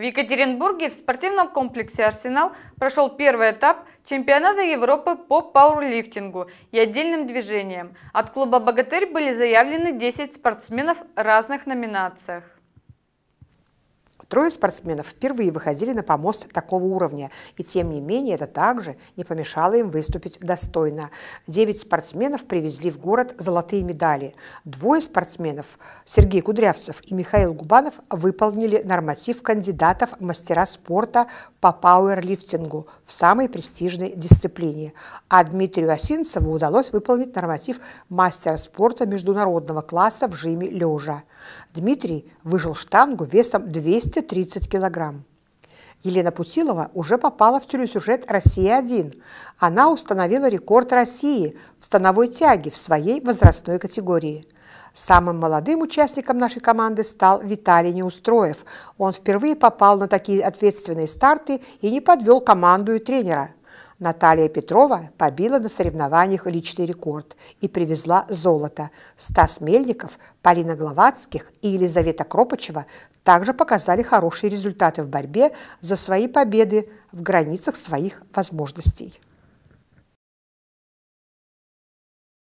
В Екатеринбурге в спортивном комплексе «Арсенал» прошел первый этап чемпионата Европы по пауэрлифтингу и отдельным движениям. От клуба «Богатырь» были заявлены 10 спортсменов в разных номинациях. Трое спортсменов впервые выходили на помост такого уровня, и тем не менее это также не помешало им выступить достойно. Девять спортсменов привезли в город золотые медали. Двое спортсменов, Сергей Кудрявцев и Михаил Губанов, выполнили норматив кандидатов мастера спорта по пауэрлифтингу в самой престижной дисциплине. А Дмитрию Осинцеву удалось выполнить норматив мастера спорта международного класса в жиме лежа. Дмитрий выжил штангу весом 200 30 килограмм. Елена Путилова уже попала в телесюжет «Россия-1». Она установила рекорд России в становой тяге в своей возрастной категории. Самым молодым участником нашей команды стал Виталий Неустроев. Он впервые попал на такие ответственные старты и не подвел команду и тренера – Наталья Петрова побила на соревнованиях личный рекорд и привезла золото. Стас Мельников, Полина Гловацких и Елизавета Кропачева также показали хорошие результаты в борьбе за свои победы в границах своих возможностей.